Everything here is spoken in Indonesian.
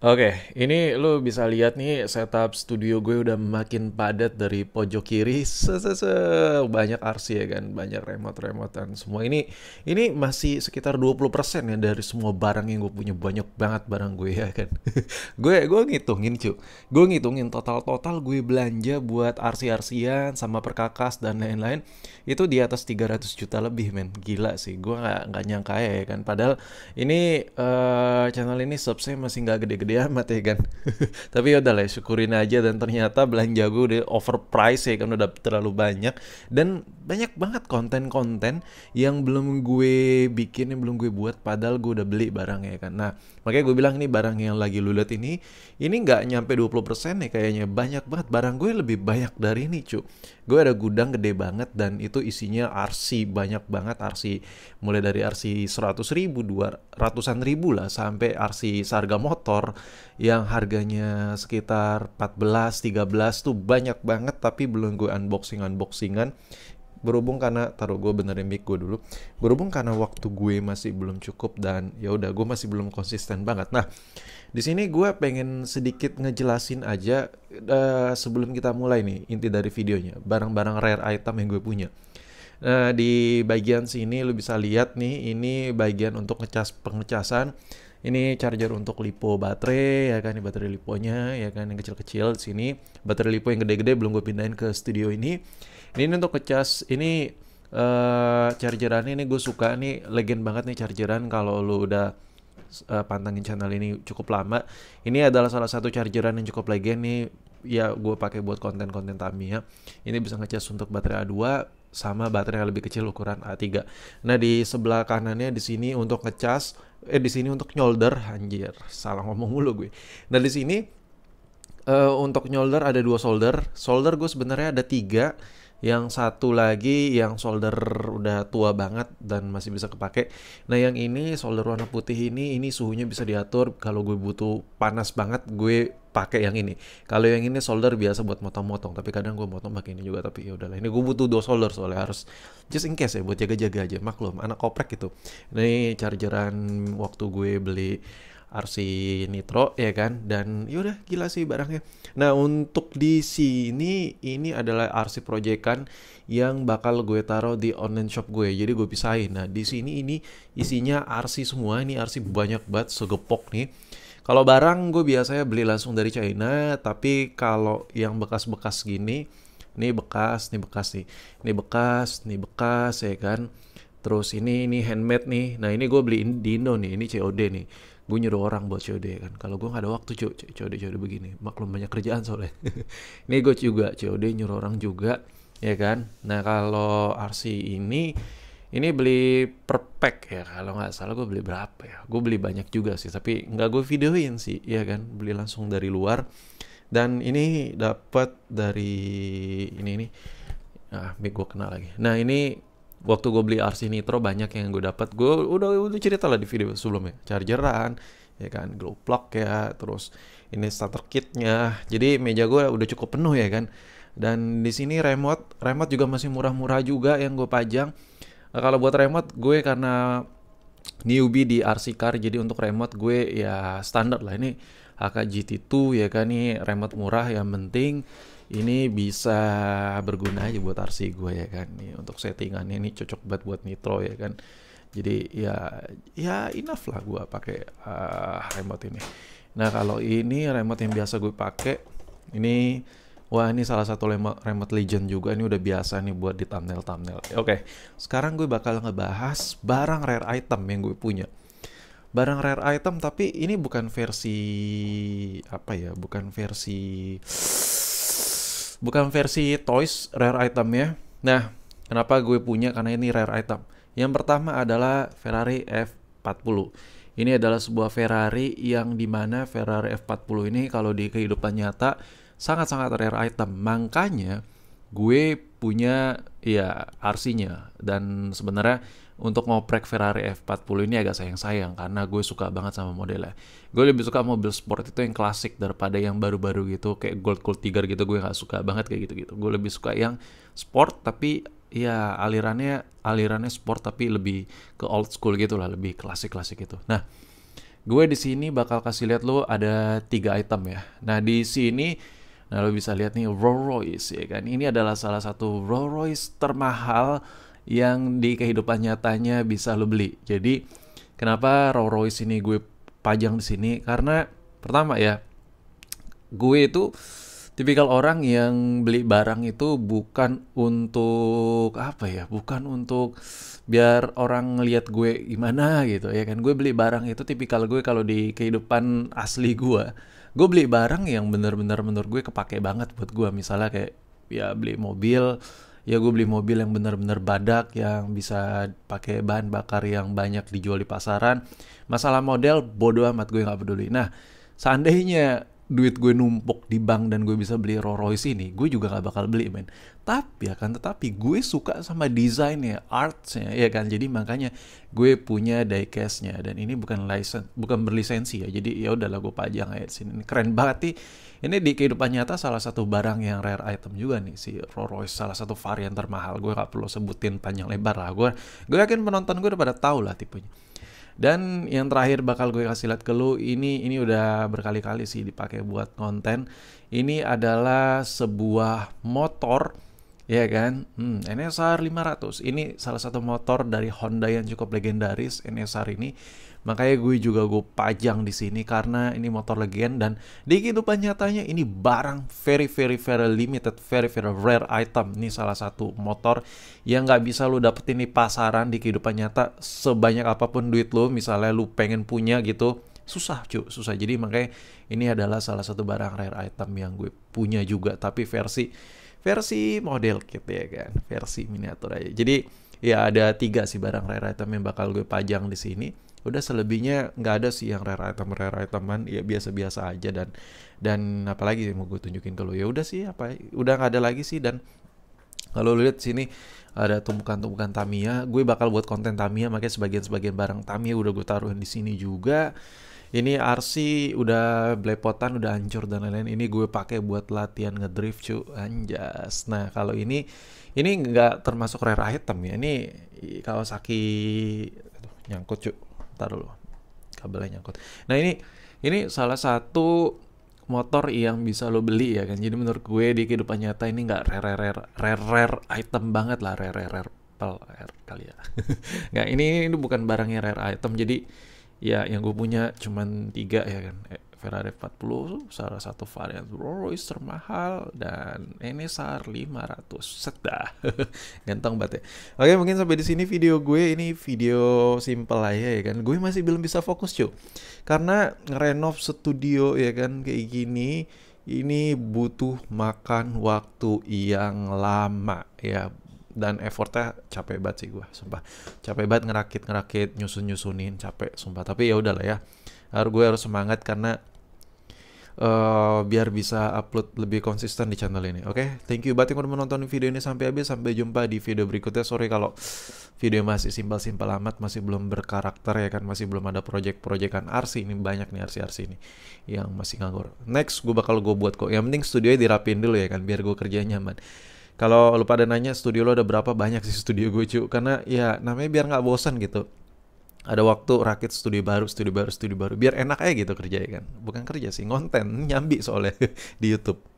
Oke, ini lu bisa lihat nih setup studio gue udah makin padat dari pojok kiri. Se -se -se. Banyak RC ya kan, banyak remote remotan Semua ini ini masih sekitar 20% ya dari semua barang yang gue punya. Banyak banget barang gue ya kan. gue gue ngitungin cuy. Gue ngitungin total-total gue belanja buat rc rc sama perkakas dan lain-lain. Itu di atas 300 juta lebih men. Gila sih, gue nggak nggak nyangka ya kan. Padahal ini uh, channel ini subsnya masih nggak gede-gede gede amat ya kan tapi ya udah lah syukurin aja dan ternyata belanja gue udah overpriced ya kan udah terlalu banyak dan banyak banget konten-konten yang belum gue bikin yang belum gue buat padahal gue udah beli barangnya ya kan nah Makanya gue bilang ini barang yang lagi lulet ini, ini nggak nyampe 20% nih kayaknya. Banyak banget, barang gue lebih banyak dari ini cu. Gue ada gudang gede banget dan itu isinya RC, banyak banget RC. Mulai dari RC 100 ribu, dua ratusan ribu lah, sampai RC seharga motor yang harganya sekitar 14, 13 tuh banyak banget tapi belum gue unboxing-unboxingan berhubung karena taruh gue benerin mic gue dulu berhubung karena waktu gue masih belum cukup dan ya udah gue masih belum konsisten banget nah di sini gue pengen sedikit ngejelasin aja uh, sebelum kita mulai nih inti dari videonya barang-barang rare item yang gue punya Nah, di bagian sini lo bisa lihat nih, ini bagian untuk ngecas pengecasan. Ini charger untuk lipo baterai, ya kan, ini baterai liponya, ya kan, yang kecil-kecil sini. Baterai lipo yang gede-gede belum gue pindahin ke studio ini ini, ini untuk ngecas ini uh, chargeran ini gue suka nih legend banget nih chargeran kalau lu udah uh, pantengin channel ini cukup lama ini adalah salah satu chargeran yang cukup legend nih ya gue pakai buat konten-konten Tamiya ini bisa ngecas untuk baterai A2 sama baterai yang lebih kecil ukuran A3. Nah, di sebelah kanannya di sini untuk ngecas, eh di sini untuk nyolder, anjir, salah ngomong mulu gue. Nah, di sini uh, untuk nyolder ada dua solder. Solder gue sebenarnya ada tiga, yang satu lagi yang solder udah tua banget dan masih bisa kepake. Nah yang ini solder warna putih ini ini suhunya bisa diatur kalau gue butuh panas banget gue pakai yang ini. Kalau yang ini solder biasa buat motong-motong, tapi kadang gue motong pakai ini juga tapi ya udahlah. Ini gue butuh dua solder soalnya harus just in case ya buat jaga-jaga aja. Maklum anak koprek gitu. Ini chargeran waktu gue beli RC Nitro ya kan dan yaudah gila sih barangnya. Nah untuk di sini ini adalah RC proyekan yang bakal gue taruh di online shop gue jadi gue pisahin. Nah di sini ini isinya RC semua ini RC banyak banget segepok nih. Kalau barang gue biasanya beli langsung dari China tapi kalau yang bekas-bekas gini ini bekas, ini bekas nih, ini bekas, ini bekas ya kan. Terus ini ini handmade nih. Nah ini gue beli di Indo nih, ini COD nih gue nyuruh orang buat COD kan kalau gue nggak ada waktu cuy COD COD begini maklum banyak kerjaan soalnya ini gue juga COD nyuruh orang juga ya kan nah kalau RC ini ini beli per pack ya kalau nggak salah gue beli berapa ya gue beli banyak juga sih tapi nggak gue videoin sih ya kan beli langsung dari luar dan ini dapat dari ini ini ah gue kenal lagi nah ini waktu gue beli RC Nitro banyak yang gue dapat gue udah udah cerita lah di video sebelumnya chargeran ya kan glow plug ya terus ini starter kitnya jadi meja gue udah cukup penuh ya kan dan di sini remote remote juga masih murah-murah juga yang gue pajang nah, kalau buat remote gue karena newbie di RC car jadi untuk remote gue ya standar lah ini HK GT2 ya kan ini remote murah yang penting ini bisa berguna aja buat RC gue ya kan nih untuk settingannya ini cocok banget buat nitro ya kan jadi ya ya enough lah gue pakai uh, remote ini nah kalau ini remote yang biasa gue pakai ini wah ini salah satu remote legend juga ini udah biasa nih buat di thumbnail thumbnail oke sekarang gue bakal ngebahas barang rare item yang gue punya barang rare item tapi ini bukan versi apa ya bukan versi bukan versi toys rare item ya. Nah, kenapa gue punya karena ini rare item. Yang pertama adalah Ferrari F40. Ini adalah sebuah Ferrari yang dimana Ferrari F40 ini kalau di kehidupan nyata sangat-sangat rare item. Makanya gue punya ya RC-nya dan sebenarnya untuk ngoprek Ferrari F40 ini agak sayang-sayang karena gue suka banget sama modelnya. Gue lebih suka mobil sport itu yang klasik daripada yang baru-baru gitu kayak Gold Cool Tiger gitu gue gak suka banget kayak gitu-gitu. Gue lebih suka yang sport tapi ya alirannya alirannya sport tapi lebih ke old school gitu lah, lebih klasik-klasik gitu. Nah, gue di sini bakal kasih lihat lo ada tiga item ya. Nah, di sini Nah, lo bisa lihat nih Rolls Royce ya kan. Ini adalah salah satu Rolls Royce termahal yang di kehidupan nyatanya bisa lo beli. Jadi kenapa Rolls Royce ini gue pajang di sini? Karena pertama ya gue itu tipikal orang yang beli barang itu bukan untuk apa ya bukan untuk biar orang lihat gue gimana gitu ya kan gue beli barang itu tipikal gue kalau di kehidupan asli gue gue beli barang yang bener-bener menurut gue kepake banget buat gue misalnya kayak ya beli mobil ya gue beli mobil yang benar-benar badak yang bisa pakai bahan bakar yang banyak dijual di pasaran masalah model bodoh amat gue nggak peduli nah seandainya duit gue numpuk di bank dan gue bisa beli Rolls Royce ini, gue juga gak bakal beli men. Tapi ya kan, tetapi gue suka sama desainnya, artsnya ya kan. Jadi makanya gue punya diecastnya dan ini bukan license, bukan berlisensi ya. Jadi ya udahlah gue pajang aja sini. Ini keren banget sih Ini di kehidupan nyata salah satu barang yang rare item juga nih si Rolls Royce salah satu varian termahal. Gue gak perlu sebutin panjang lebar lah. Gue gue yakin penonton gue udah pada tahu lah tipenya. Dan yang terakhir bakal gue kasih lihat ke lu ini ini udah berkali-kali sih dipakai buat konten. Ini adalah sebuah motor ya kan? Hmm, NSR 500. Ini salah satu motor dari Honda yang cukup legendaris NSR ini Makanya gue juga gue pajang di sini karena ini motor legend dan di kehidupan nyatanya ini barang very very very limited, very very rare item. Ini salah satu motor yang nggak bisa lu dapetin di pasaran di kehidupan nyata sebanyak apapun duit lu. Misalnya lu pengen punya gitu, susah cuy susah jadi makanya ini adalah salah satu barang rare item yang gue punya juga tapi versi versi model gitu ya kan versi miniatur aja jadi ya ada tiga sih barang rare item yang bakal gue pajang di sini udah selebihnya nggak ada sih yang rare item rare iteman ya biasa-biasa aja dan dan apalagi yang mau gue tunjukin ke lo ya udah sih apa udah nggak ada lagi sih dan kalau lihat sini ada tumpukan-tumpukan Tamiya, gue bakal buat konten Tamiya, makanya sebagian-sebagian barang Tamiya udah gue taruhin di sini juga. Ini RC udah blepotan udah hancur dan lain-lain. Ini gue pakai buat latihan ngedrift cu, anjas. Nah kalau ini, ini nggak termasuk rare item ya. Ini Kawasaki, aduh, nyangkut cu taruh dulu kabelnya nyangkut nah ini ini salah satu motor yang bisa lo beli ya kan jadi menurut gue di kehidupan nyata ini nggak rare rare rare rare item banget lah rare rare rare pel rare er, kali ya nggak ini, ini bukan barangnya rare item jadi ya yang gue punya cuman tiga ya kan eh, Ferrari 40 salah satu varian Rolls Royce termahal dan ini SAR 500 sedah ganteng banget ya oke mungkin sampai di sini video gue ini video simple aja ya kan gue masih belum bisa fokus cuy karena renov studio ya kan kayak gini ini butuh makan waktu yang lama ya dan effortnya capek banget sih gue sumpah capek banget ngerakit ngerakit nyusun nyusunin capek sumpah tapi ya udahlah ya harus gue harus semangat karena uh, biar bisa upload lebih konsisten di channel ini. Oke, okay? thank you banget yang udah menonton video ini sampai habis. Sampai jumpa di video berikutnya. Sorry kalau video masih simpel-simpel amat, masih belum berkarakter ya kan, masih belum ada project-projectan RC ini banyak nih RC-RC ini yang masih nganggur. Next gue bakal gue buat kok. Yang penting studio dirapin dulu ya kan biar gue kerja nyaman. Kalau lupa pada nanya studio lo ada berapa banyak sih studio gue cu karena ya namanya biar nggak bosan gitu ada waktu rakit studio baru, studio baru, studio baru. Biar enak aja gitu kerja ya kan. Bukan kerja sih, ngonten nyambi soalnya di YouTube.